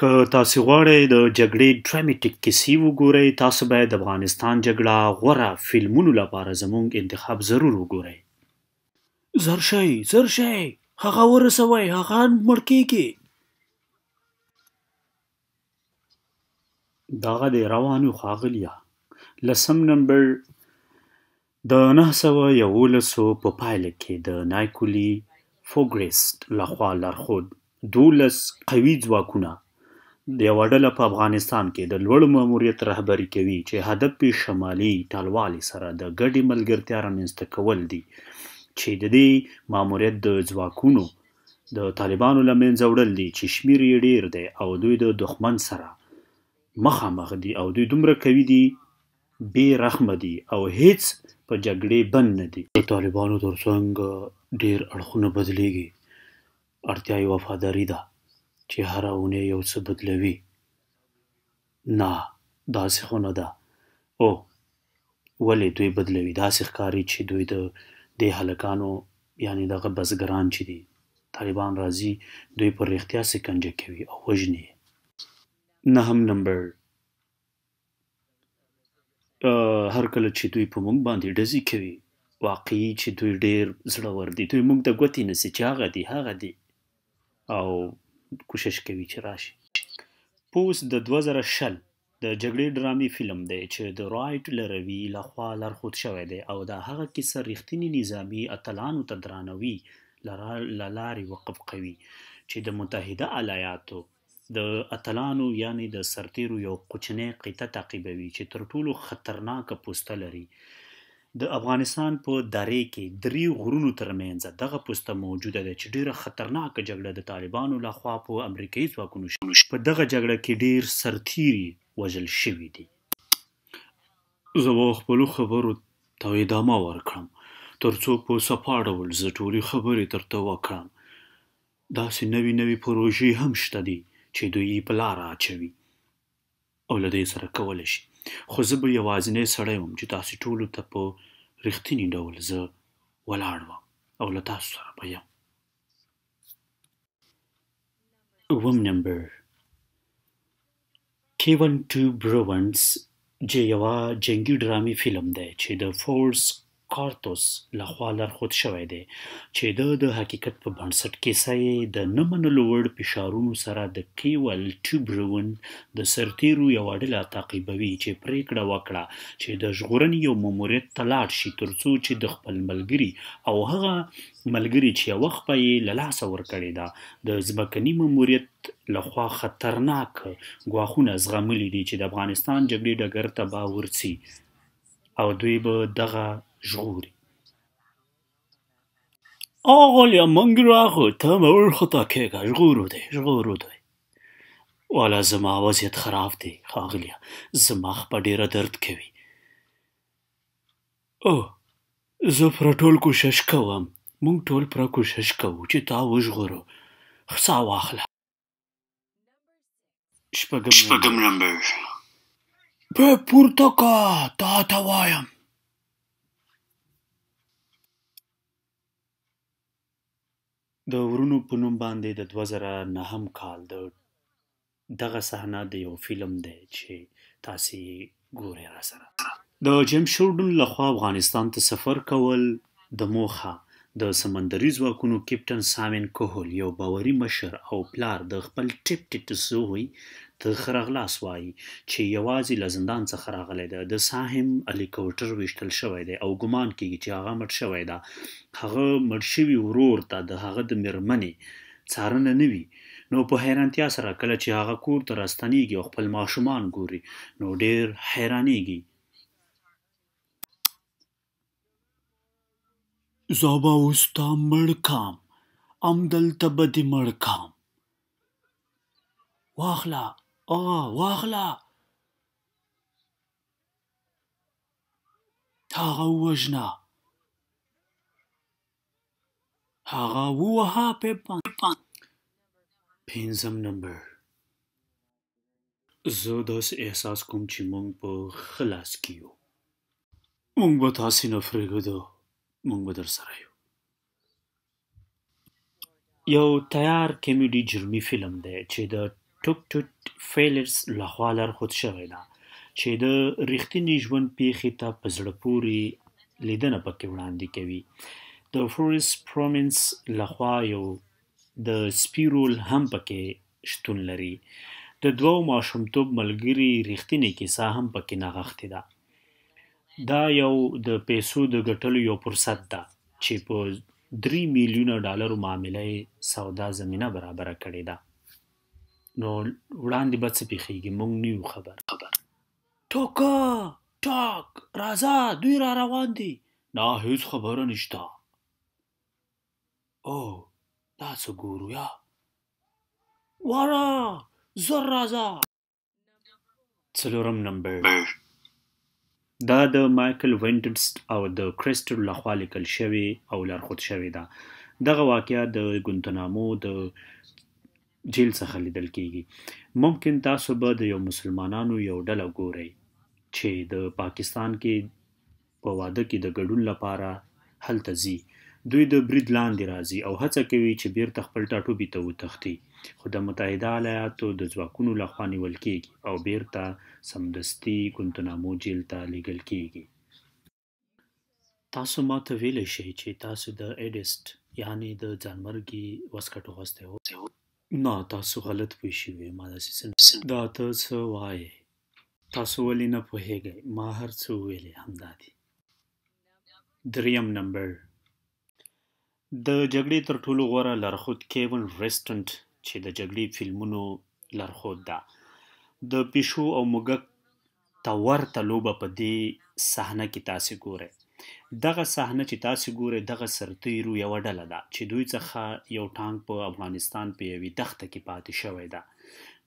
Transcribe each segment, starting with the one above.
که تاسو غواړئ د جګړې ډرامټیک کیسې وګورئ تاسو باید د افغانستان جګړه غوره فلمونو لپاره زموږ انتخاب ضرور وګورئ زر شئ زر شئ هغه ورسوئ هغه مړ کیږي دغه د روانو ښاغلیه لسم نمبر د نه سوه یولسو په پایله کې د نایکولي فوګریست لخوا لارښود دولس قوي ځواکونه یوه ډله په افغانستان کې د لوړ ماموریت رهبري کوي چې هدف یې شمالي ټلوالې سره د ګډې ملګرتیا رامنځته کول دي چې د دې ماموریت د ځواکونو د طالبانو له منځه وړل دي چې شمیر یې ډیر دی او دوی د دښمن سره مخامخ دي او دوی دومره کوي دي بې رحمه دي او هیڅ په جګړې بند نه دي د طالبانو ترڅنګ ډیر اړخونه بدلیږي اړتیا یې وفاداري ده چې هره اونۍ یو څه بدلوي. نه، داسې خو نه ده. اوه، ولې دوی بدلوي؟ داسې ښکاري چې دوی د دې هلکانو، یعنې دغه بزګران چې دي، طالبان راځي، دوی په رښتیا سکنجه کوي او وژني یې. نهم نمبر: هر کله چې دوی په موږ باندې ډزې کوي، واقعي چې دوی ډېر زړور دي. دوی موږ ته ګوتې نیسي چې هغه دي، هغه دي. او کوشش کوي چې راشي پوس د 2000 د جګړې ډرامي فلم دی چې د رائټ لروي لخوا لارښود شوی دی او دا هغه کیسه ریښتینی نظامی اتلانو ته درانوي لاري وقف کوي چې د متحده ایالاتو د اتلانو یعنی د سرتیرو یو کوچنی قطعه تعقیبوي چې تر ټولو خطرناک پوسټه لري د افغانستان په دارې کې درې غرونو ترمنځ دغه پوسته موجوده ده چې ډیره خطرناکه جګړه د طالبانو لخوا په امریکایي ځواکونو شوه په دغه جګړه کې ډیر سرتیري وژل شوي دي زه به خپل خبرو ته ادامه ورکړم ترڅو په سپا ډول زه ټولې خبرې درته وکړم داسې نوي نوي پروژې هم شته دي چې دوی په لار اچوي او له دې سره کولی شي خو زه به یوازینی سړی وم چې تاسې ټولو ته په رښتیني ډول زه ولاړ وم او له تاسو سره به یم اووم نمبر کیون ټو بروونس چې یوه جنګي ډرامي فلم دی چې د فورس کارتوس لخوا لارښود شوی دی چې د د حقیقت په بنسټ کې سې د نه منلو وړ فشارونو سره د کیول ټیبرون د سرتیرو یو ډله تعقیبوي چې پریکړه وکړه چې د ژغورنې یو ماموریت تلاټ شي ترڅو چې د خپل ملګری او هغه ملګری چې وخت په یې لاسه ورکړی دا د ځمکني ماموریت لخوا خطرناک غواخونه زغملې دي چې د افغانستان جګړې ډګر ته به ورسي او دوی به دغه شعوري أغلى منقراخو تمر خطاكيكا شغورو دي شغورو دي والا زما وضعیت خراب دی ښاغلیه زما خپه ډېره درد کوي او زه پوره ټول کوشش کوم موږ ټول پوره کوشش کوو چې تا وژغورو سا واخله شپږم نمبر په پورته کا تا ته وایم د ورونو په نوم باندې د 2009م کال د دغه صحنه د یو فلم دی چې تاسو ګورئ را سره د جیم شورډن لخوا افغانستان ته سفر کول د موخه د سمندري ځواکونو کیپټن سامن کوهل یو باوري مشر او پلار د خپل ټپ ټټ زوی ته ښه راغلاست وایي چې یوازې له زندان څخه راغلی ده د ساهم هلیکوپټر ویشتل شوی دی او ګمان کیږي چې هغه مړ شوی ده هغه مړ شوي ورور ته د هغه د میرمنې څارنه نه وي نو په حیرانتیا سره کله چې هغه کور ته راستنیږي او خپل ماشومان ګوري نو ډیر حیرانیږي زابا اوستا مړکام ام دلته به دې مړکام واخله آه واخله هغه وژنه هغه ووهه پیپان پنځم نمبر زه داسې احساس کوم چې موږ په خلاص کې یو موږ به تاسې نه پرېږدو موږ به درسره یو یو تیار کمیډي جرمي فلم دی چې د ټوکټوټ فیلپس لخوا لارښود شوې ده چې د ریښتیني ژوند پېښې ته په زړه پورې لیدنه پکې وړاندې کوي د فلورنس پرومینس لخوا یو د سپیرول هم پکې شتون لري د دوو ماشومتوب ملګری ریښتینی کیسه هم پکې نغښتې ده دا یو د پیسو د ګټلو یو فرصت ده چې په 3 میلیونه ډالرو معاملې سودا زمينه برابر کړې ده نو وړاندې به څه پیښیږي موږ نه یو خبر خبر ټوکا ټاک راځه دوی را روان دي نه هیڅ خبره نشته او دا څه ګورو یا واره زر راځه څلورم نمبر دا د مایکل وینټسټ او د کریسټل لخوا لیکل شوی او لارښود شوی ده دغه واقعیا د ګونتنامو د جیل څخه لیدل کیږي ممکن تاسو به د یو مسلمانانو یو ډله ګورئ چې د پاکستان کې په واده کې د ګډون لپاره هلته ځي دوی د برید لاندې راځي او هڅه کوي چې بیرته خپل ټاټوبي ته وتښتي خو د متحده ایالاتو د ځواکونو لخوا نیول کیږي او بیرته سمدستي ګونتنامو جیل ته لیږل کیږي تاسو ما ته ویلی شئ چې تاسو د ایډیسټ یعنی د ځانمرګي وسکټ اغوستی نه تاسو غلط پوه شوي ما داسې څه دا ته څه وایې تاسو ولې نه پوهیږئ ما هر څه وویلې همدا دي دریم نمبر د جګړې تر ټولو غوره لارښود کیون ریسټنټ چې د جګړې فلمونو لارښود ده د پیشو او موږک ته ورته لوبه په دې صحنه کې تاسې ګورئ دغه صحنه چې تاسو ګورئ دغه سرتیرو یو ډله ده چې دوی څخه یو ټانک په افغانستان په یوې دښته کې پاتې شوی ده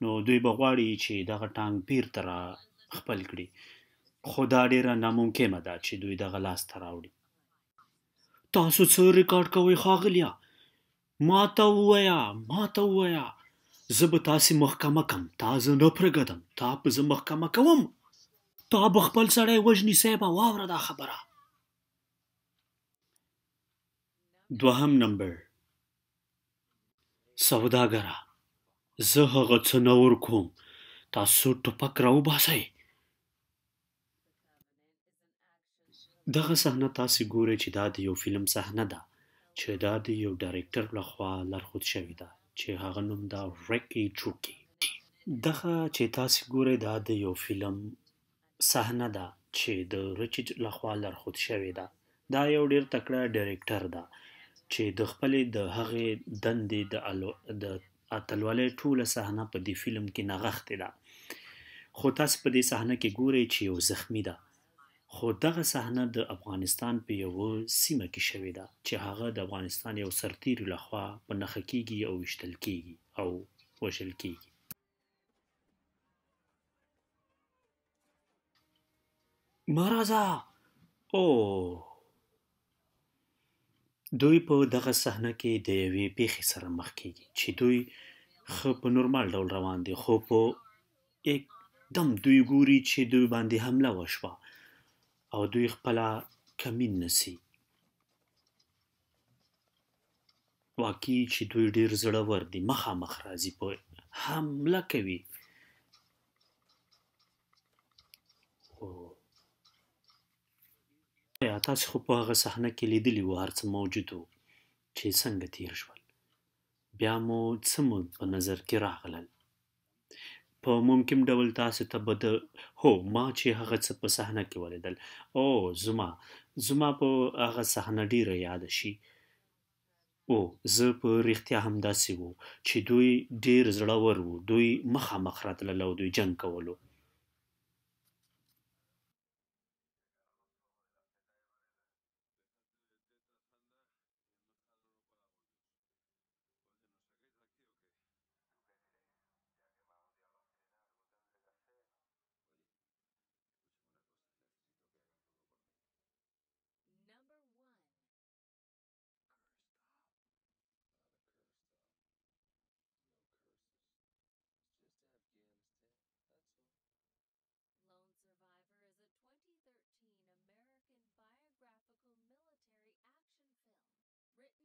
نو دوی بغواړي چې دغه ټانک بیرته را خپل کړي خو دا ډیره ناممکنه ده چې دوی دغه لاس ته راوړي تاسو څه ریکارډ کوئ خاغلیا ما ته وایا ما ته وایا زه به تاسو محکمه کم تاسو نه پرګدم تا په زه محکمه کوم تا به خپل سړی وژني سیبه واوره دا خبره دوهم نمبر سوداګرا زه هغه څه نه ورکوم تاسو ټوپک راوباسئ دغه صحنه تاسې ګورئ چې دا د یو فلم صحنه ده چې دا د یو ډایرکټر لخوا لارښود شوې ده چې هغه نوم دا ریکی چوکی دغه چې تاسې ګورئ دا د یو فلم صحنه ده چې د رچ لخوا لارښود شوې ده دا یو ډیر تکړه ډایرکټر ده چې د خپلې د هغې دندې د د اتلولۍ ټوله صحنه په دې فلم کې نغښتې ده خو تاسو په دې صحنه کې ګورئ چې یو زخمی ده خو دغه صحنه د افغانستان په یو سیمه کې شوې ده چې هغه د افغانستان یو سرتیري لخوا په نخښه کیږي او وشتل کیږي او وشل کیږي مرزا اوه دوی په دغه صحنه کې د یوې پیښې سره مخ کیږي چې دوی خو په نورمال ډول روان دي خو په یک دم دوی ګوري چې دوی باندې حمله وشوه او دوی خپله کمین نسی واقعي چې دوی ډیر زړور دي مخامخ راځي په حمله کوي ایا تاسې خو په هغه صحنه کې لیدلي وو هر څه موجود وو چې څنګه تېر شول بیا مو څه مو په نظر کې راغلل په ممکن ډول تاسو ته به د هو ما چې هغه څه په صحنه کې ولیدل او زما زما په هغه صحنه ډیره یاده شي او زه په رښتیا هم داسې وو چې دوی ډیر زړور وو دوی مخامخ راتلل او دوی جنگ کولو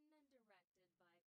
written and directed by